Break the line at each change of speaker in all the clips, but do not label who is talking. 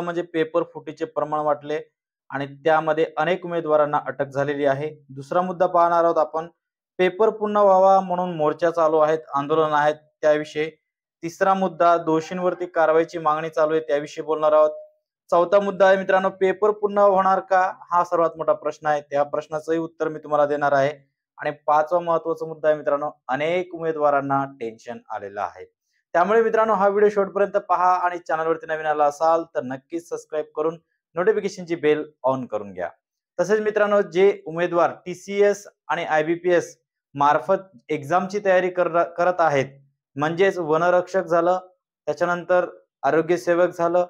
म्हणजे पेपर फुटीचे प्रमाण वाटले आणि त्यामध्ये अनेक उमेदवारांना अटक झालेली आहे दुसरा मुद्दा पाहणार आहोत आपण पेपर पुन्हा व्हावा म्हणून मोर्चा चालू आहेत आंदोलन आहेत त्याविषयी तिसरा मुद्दा दोषींवरती कारवाईची मागणी चालू आहे त्याविषयी बोलणार आहोत चौथा मुद्दा आहे मित्रांनो पेपर पुन्हा होणार का हा सर्वात मोठा प्रश्न आहे त्या प्रश्नाचंही उत्तर मी तुम्हाला देणार आहे आणि पाचवा महत्वाचा मुद्दा आहे मित्रांनो अनेक उमेदवारांना टेन्शन आलेलं आहे त्यामुळे मित्रांनो हा व्हिडिओ शेवटपर्यंत पहा आणि चॅनलवरती नवीन आला असाल तर नक्कीच सबस्क्राईब करून नोटिफिकेशनची बेल ऑन करून घ्या तसेच मित्रांनो जे उमेदवार टी आणि आयबीपीएस मार्फत एक्झामची तयारी करत आहेत म्हणजेच वनरक्षक झालं त्याच्यानंतर आरोग्य सेवक झालं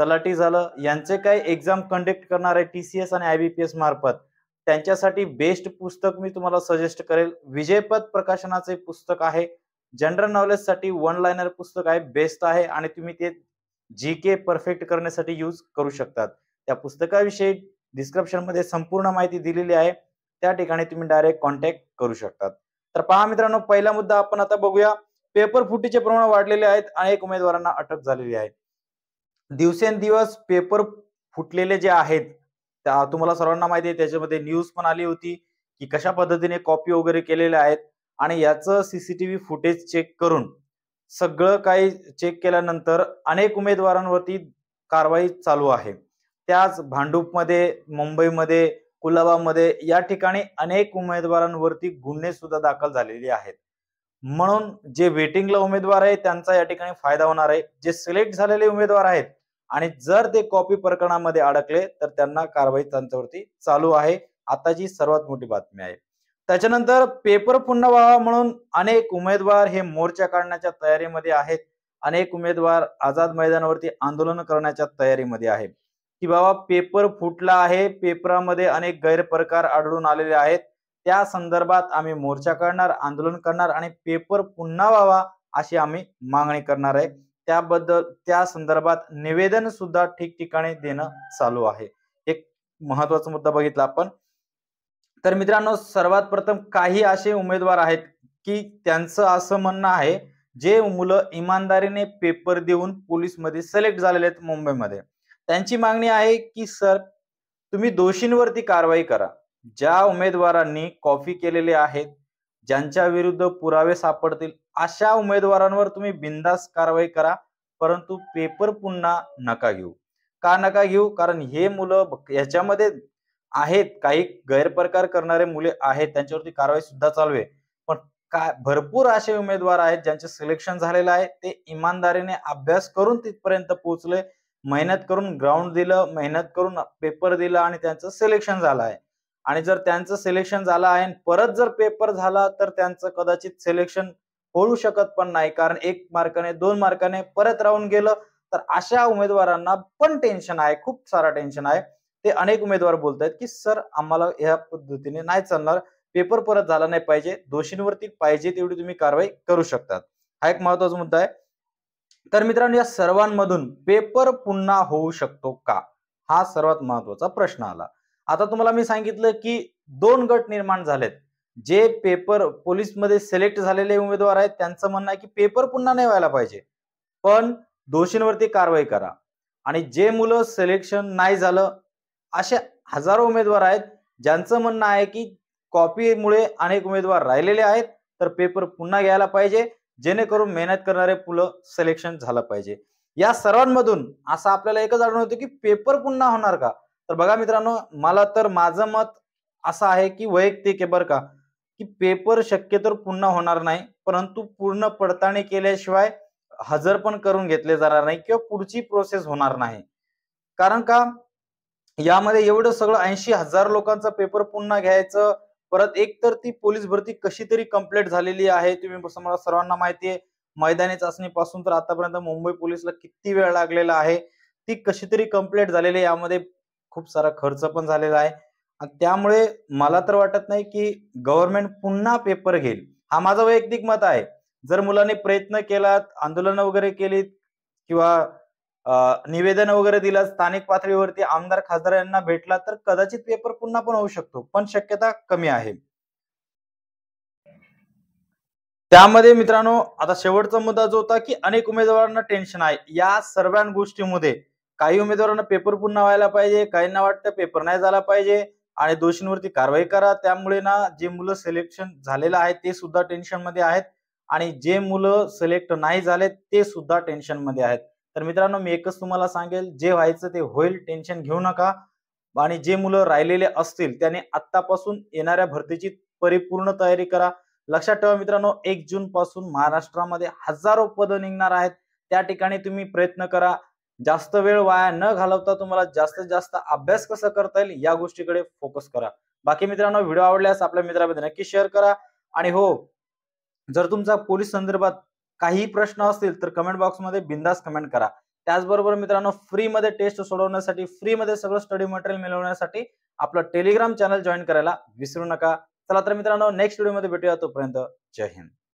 तलाठी झालं यांचे काही एक्झाम कंडक्ट करणारे टी सी एस आणि आय बी पी एस मार्फत त्यांच्यासाठी बेस्ट पुस्तक मी तुम्हाला सजेस्ट करेल विजयपद प्रकाशनाचे पुस्तक आहे जनरल नॉलेज साठी वन लाइनर पुस्तक आहे बेस्ट आहे आणि तुम्ही ते जी के परफेक्ट करण्यासाठी यूज करू शकतात त्या पुस्तकाविषयी डिस्क्रिप्शन मध्ये संपूर्ण माहिती दिलेली आहे त्या ठिकाणी तुम्ही डायरेक्ट कॉन्टॅक्ट करू शकतात तर पहा मित्रांनो पहिला मुद्दा आपण आता बघूया पेपर फुटीचे प्रमाण वाढलेले आहेत अनेक उमेदवारांना अटक झालेली आहे दिवसेंदिवस पेपर फुटलेले जे आहेत त्या तुम्हाला सर्वांना माहिती आहे त्याच्यामध्ये न्यूज पण आली होती की कशा पद्धतीने कॉपी वगैरे केलेल्या आहेत आणि याचं सीसीटीव्ही फुटेज चेक करून सगळं काही चेक केल्यानंतर अनेक उमेदवारांवरती कारवाई चालू आहे त्याच भांडूपमध्ये मुंबईमध्ये कुलाबामध्ये या ठिकाणी अनेक उमेदवारांवरती गुन्हे सुद्धा दाखल झालेले आहेत म्हणून जे वेटिंगला उमेदवार आहे त्यांचा या ठिकाणी फायदा होणार आहे जे सिलेक्ट झालेले उमेदवार आहेत आणि जर ते कॉपी प्रकरणामध्ये अडकले तर त्यांना कारवाई त्यांच्यावरती चालू आहे आताची सर्वात मोठी बातमी आहे त्याच्यानंतर पेपर पुन्हा व्हावा म्हणून अनेक उमेदवार हे मोर्चा काढण्याच्या तयारीमध्ये आहेत अनेक उमेदवार आझाद मैदानावरती आंदोलन करण्याच्या तयारीमध्ये आहे की बाबा पेपर फुटला आहे पेपरामध्ये अनेक गैरप्रकार आढळून आलेले आहेत त्या संदर्भात आम्ही मोर्चा काढणार आंदोलन करणार आणि पेपर पुन्हा व्हावा अशी आम्ही मागणी करणार आहे त्याबद्दल त्या संदर्भात निवेदन सुद्धा ठिकठिकाणी देणं चालू आहे एक महत्वाचा मुद्दा बघितला आपण तर मित्रांनो सर्वात प्रथम काही असे उमेदवार आहेत की त्यांचं असं म्हणणं आहे जे मुलं इमानदारीने पेपर देऊन पोलीसमध्ये सिलेक्ट झालेले आहेत मुंबईमध्ये त्यांची मागणी आहे की सर तुम्ही दोषींवरती कारवाई करा ज्या उमेदवारांनी कॉफी केलेले आहेत ज्यांच्या विरुद्ध पुरावे सापडतील अशा उमेदवारांवर तुम्ही बिंदास कारवाई करा परंतु पेपर पुन्हा नका घेऊ का नका घेऊ कारण हे मुलं याच्यामध्ये आहेत काही गैरप्रकार करणारे मुले आहेत त्यांच्यावरती कारवाई सुद्धा चालू आहे पण काय भरपूर असे उमेदवार आहेत ज्यांचे सिलेक्शन झालेलं आहे ते इमानदारीने अभ्यास करून तिथपर्यंत पोहोचले मेहनत करून ग्राउंड दिलं मेहनत करून पेपर दिला आणि त्यांचं सिलेक्शन झालं आहे आणि जर त्यांचं सिलेक्शन झालं आहे परत जर पेपर झाला तर त्यांचं कदाचित सिलेक्शन होऊ शकत पण नाही कारण एक मार्काने दोन मार्काने परत राहून गेलं तर अशा उमेदवारांना पण टेन्शन आहे खूप सारा टेन्शन आहे ते अनेक उमेदवार बोलत आहेत की सर आम्हाला या पद्धतीने नाही चालणार पेपर परत झाला नाही पाहिजे दोषींवरती पाहिजे तेवढी तुम्ही कारवाई करू शकतात हा एक महत्वाचा मुद्दा आहे तर मित्रांनो या सर्वांमधून पेपर पुन्हा होऊ शकतो का हा सर्वात महत्वाचा प्रश्न आला आता तुम्हाला मी सांगितलं की दोन गट निर्माण झालेत जे पेपर मध्ये सिलेक्ट झालेले उमेदवार आहेत त्यांचं म्हणणं आहे की पेपर पुन्हा नाही व्हायला पाहिजे पण दोषींवरती कारवाई करा आणि जे मुलं सिलेक्शन नाही झालं असे हजारो उमेदवार आहेत ज्यांचं म्हणणं आहे की कॉपीमुळे अनेक उमेदवार राहिलेले आहेत तर पेपर पुन्हा घ्यायला पाहिजे जेणेकरून मेहनत करणारे पुलं सिलेक्शन झालं पाहिजे या सर्वांमधून असं आपल्याला एकच आढळून होतं की पेपर पुन्हा होणार का तर बघा मित्रांनो मला तर माझं मत असं आहे की वैयक्तिक आहे बरं का की पेपर शक्य तर पुन्हा होणार नाही परंतु पूर्ण पडताळणी केल्याशिवाय हजर पण करून घेतले जाणार नाही किंवा पुढची प्रोसेस होणार नाही कारण का यामध्ये एवढं सगळं ऐंशी हजार लोकांचा पेपर पुन्हा घ्यायचं परत एक तर ती पोलीस भरती कशी तरी कम्प्लीट झालेली आहे तुम्ही मला सर्वांना माहिती आहे मैदानी पासून तर आतापर्यंत मुंबई पोलीसला किती वेळ लागलेला आहे ती कशी तरी कम्प्लीट झालेली यामध्ये खूप सारा खर्च पण झालेला आहे त्यामुळे मला तर वाटत नाही की गव्हर्नमेंट पुन्हा पेपर घेईल हा माझा वैयक्तिक मत आहे जर मुलांनी प्रयत्न केलात आंदोलन वगैरे केलीत किंवा निवेदन वगैरे दिलं स्थानिक पातळीवरती आमदार खासदार यांना भेटला तर कदाचित पेपर पुन्हा पण होऊ शकतो पण शक्यता कमी आहे त्यामध्ये मित्रांनो आता शेवटचा मुद्दा जो होता की अनेक उमेदवारांना टेन्शन आहे या सर्व गोष्टीमध्ये काही उमेदवारांना पेपर पुन्हा व्हायला पाहिजे काहींना वाटतं पेपर नाही झाला पाहिजे आणि दोषींवरती कारवाई करा त्यामुळे ना जे मुलं सिलेक्शन झालेलं आहे ते सुद्धा टेन्शनमध्ये आहेत आणि जे मुलं सिलेक्ट नाही झाले ते सुद्धा टेन्शनमध्ये आहेत तर मित्रांनो मी एकच तुम्हाला सांगेल जे व्हायचं ते होईल टेन्शन घेऊ नका आणि जे मुलं राहिलेले असतील त्याने आत्तापासून येणाऱ्या भरतीची परिपूर्ण तयारी करा लक्षात ठेवा मित्रांनो एक जून पासून महाराष्ट्रामध्ये हजारो पदं निघणार आहेत त्या ठिकाणी तुम्ही प्रयत्न करा जास्त वेळ वाया न घालवता तुम्हाला जास्तीत जास्त अभ्यास कसा करता येईल या गोष्टीकडे फोकस करा बाकी मित्रांनो व्हिडिओ आवडल्यास आपल्या मित्रांमध्ये नक्की शेअर करा आणि हो जर तुमचा पोलीस संदर्भात काही प्रश्न असतील तर कमेंट बॉक्समध्ये बिंदास कमेंट करा त्याचबरोबर मित्रांनो फ्रीमध्ये टेस्ट सोडवण्यासाठी फ्रीमध्ये सगळं स्टडी मटेरियल मिळवण्यासाठी आपलं टेलिग्राम चॅनल जॉईन करायला विसरू नका चला तर मित्रांनो नेक्स्ट व्हिडिओमध्ये भेटूया तोपर्यंत जय हिंद